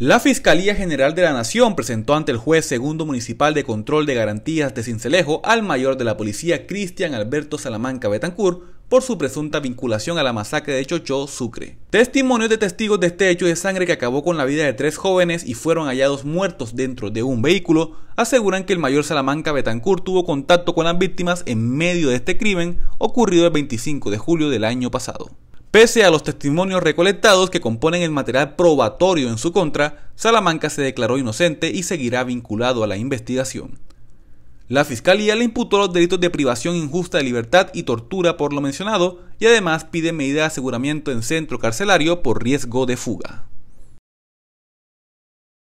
La Fiscalía General de la Nación presentó ante el juez segundo municipal de control de garantías de Cincelejo al mayor de la policía Cristian Alberto Salamanca Betancourt por su presunta vinculación a la masacre de Chocho Sucre. Testimonios de testigos de este hecho de sangre que acabó con la vida de tres jóvenes y fueron hallados muertos dentro de un vehículo aseguran que el mayor Salamanca Betancourt tuvo contacto con las víctimas en medio de este crimen ocurrido el 25 de julio del año pasado. Pese a los testimonios recolectados que componen el material probatorio en su contra, Salamanca se declaró inocente y seguirá vinculado a la investigación. La fiscalía le imputó los delitos de privación injusta de libertad y tortura por lo mencionado y además pide medida de aseguramiento en centro carcelario por riesgo de fuga.